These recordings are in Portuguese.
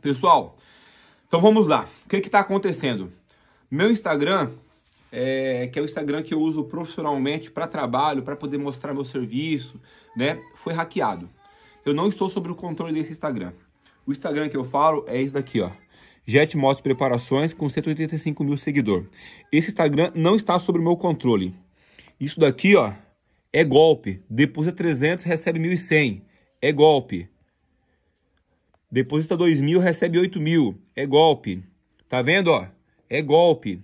Pessoal, então vamos lá. O que está acontecendo? Meu Instagram, é, que é o Instagram que eu uso profissionalmente para trabalho, para poder mostrar meu serviço, né? Foi hackeado. Eu não estou sobre o controle desse Instagram. O Instagram que eu falo é esse daqui, ó. Jet Motos Preparações com 185 mil seguidores. Esse Instagram não está sob o meu controle. Isso daqui, ó, é golpe. Depois de 300, recebe 1.100. É golpe. Deposita 2 mil, recebe 8 mil. É golpe. Tá vendo, ó? É golpe.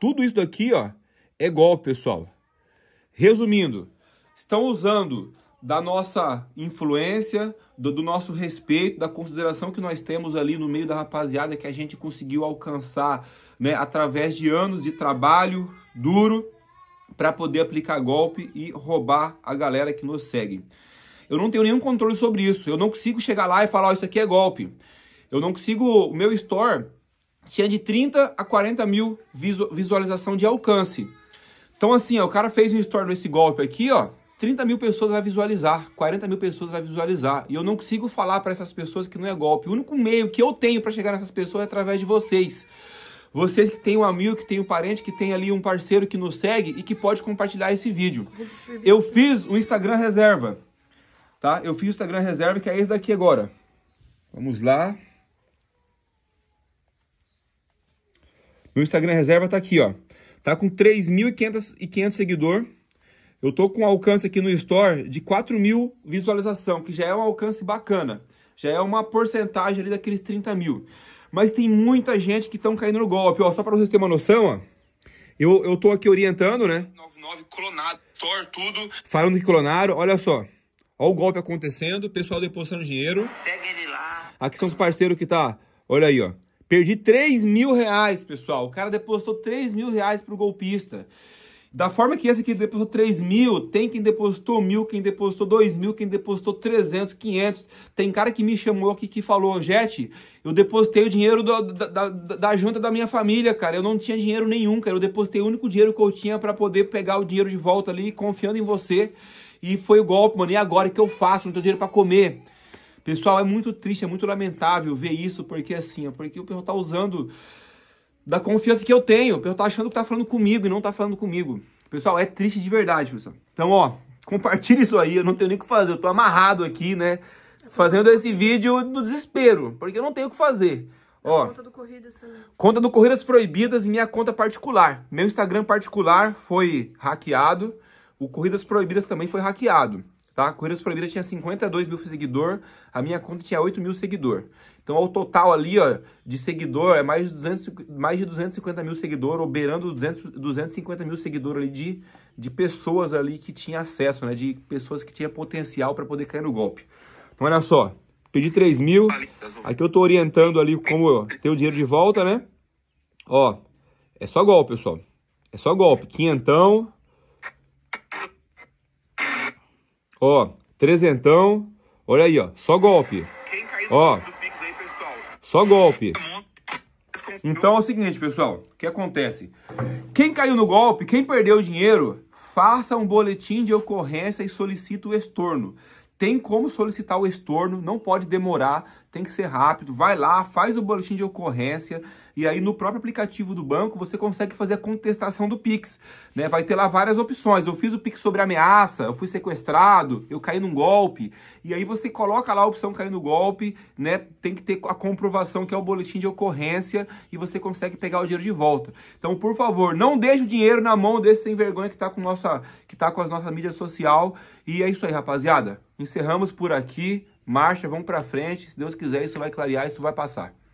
Tudo isso daqui, ó, é golpe, pessoal. Resumindo, estão usando da nossa influência, do, do, nosso respeito, da consideração que nós temos ali no meio da rapaziada que a gente conseguiu alcançar, né, através de anos de trabalho duro para poder aplicar golpe e roubar a galera que nos segue. Eu não tenho nenhum controle sobre isso. Eu não consigo chegar lá e falar, oh, isso aqui é golpe. Eu não consigo... O meu store tinha de 30 a 40 mil visualização de alcance. Então, assim, ó, o cara fez um story desse golpe aqui, ó. 30 mil pessoas vai visualizar, 40 mil pessoas vai visualizar. E eu não consigo falar para essas pessoas que não é golpe. O único meio que eu tenho para chegar nessas pessoas é através de vocês. Vocês que têm um amigo, que têm um parente, que tem ali um parceiro que nos segue e que pode compartilhar esse vídeo. Eu fiz um Instagram reserva tá? Eu fiz o Instagram reserva, que é esse daqui agora. Vamos lá. Meu Instagram reserva tá aqui, ó. Tá com 3.500 seguidor. Eu tô com um alcance aqui no Store de 4.000 mil visualização, que já é um alcance bacana. Já é uma porcentagem ali daqueles 30 mil. Mas tem muita gente que estão caindo no golpe, ó. Só para vocês terem uma noção, ó. Eu, eu tô aqui orientando, né? 99 clonado, tudo. Falando que clonaram, olha só. Olha o golpe acontecendo, o pessoal depositando dinheiro. Segue ele lá. Aqui são os parceiros que tá. Olha aí, ó. Perdi 3 mil reais, pessoal. O cara depositou 3 mil reais pro golpista. Da forma que esse aqui depositou 3 mil, tem quem depositou mil, quem depositou 2 mil, quem depositou 300, 500. Tem cara que me chamou aqui que falou, Jet, eu depositei o dinheiro do, da, da, da, janta da minha família, cara. Eu não tinha dinheiro nenhum, cara. Eu depositei o único dinheiro que eu tinha para poder pegar o dinheiro de volta ali, confiando em você e foi o golpe, mano. E agora o que eu faço? Não tenho dinheiro para comer. Pessoal, é muito triste, é muito lamentável ver isso, porque assim, porque o pessoal tá usando da confiança que eu tenho. O pessoal tá achando que tá falando comigo e não tá falando comigo. Pessoal, é triste de verdade, pessoal. Então, ó, compartilha isso aí, eu não tenho nem o que fazer, eu tô amarrado aqui, né? Fazendo esse vídeo no desespero, porque eu não tenho o que fazer. É ó, conta do Corridas também. Conta do Corridas Proibidas e minha conta particular. Meu Instagram particular foi hackeado. O Corridas Proibidas também foi hackeado, tá? Corridas Proibidas tinha 52 mil seguidor, a minha conta tinha 8 mil seguidor. Então, ao total ali, ó, de seguidor, é mais de, 200, mais de 250 mil seguidor, ou beirando 200, 250 mil seguidor ali de, de pessoas ali que tinha acesso, né? De pessoas que tinha potencial para poder cair no golpe. Então, olha só, pedi 3 mil, aqui eu tô orientando ali como ter o dinheiro de volta, né? Ó, é só golpe, pessoal. É só golpe. Quinhentão, Ó, trezentão. Olha aí, ó. Só golpe. ó, aí, Só golpe. Tá então é o seguinte, pessoal. O que acontece? Quem caiu no golpe, quem perdeu o dinheiro, faça um boletim de ocorrência e solicite o estorno. Tem como solicitar o estorno, não pode demorar, tem que ser rápido, vai lá, faz o boletim de ocorrência e aí no próprio aplicativo do banco você consegue fazer a contestação do Pix, né? Vai ter lá várias opções. Eu fiz o Pix sobre ameaça, eu fui sequestrado, eu caí num golpe. E aí você coloca lá a opção cair no golpe, né? Tem que ter a comprovação que é o boletim de ocorrência e você consegue pegar o dinheiro de volta. Então, por favor, não deixe o dinheiro na mão desse sem vergonha que está com nossa que tá com as nossas mídias sociais E é isso aí, rapaziada. Encerramos por aqui marcha, vamos para frente, se Deus quiser isso vai clarear, isso vai passar.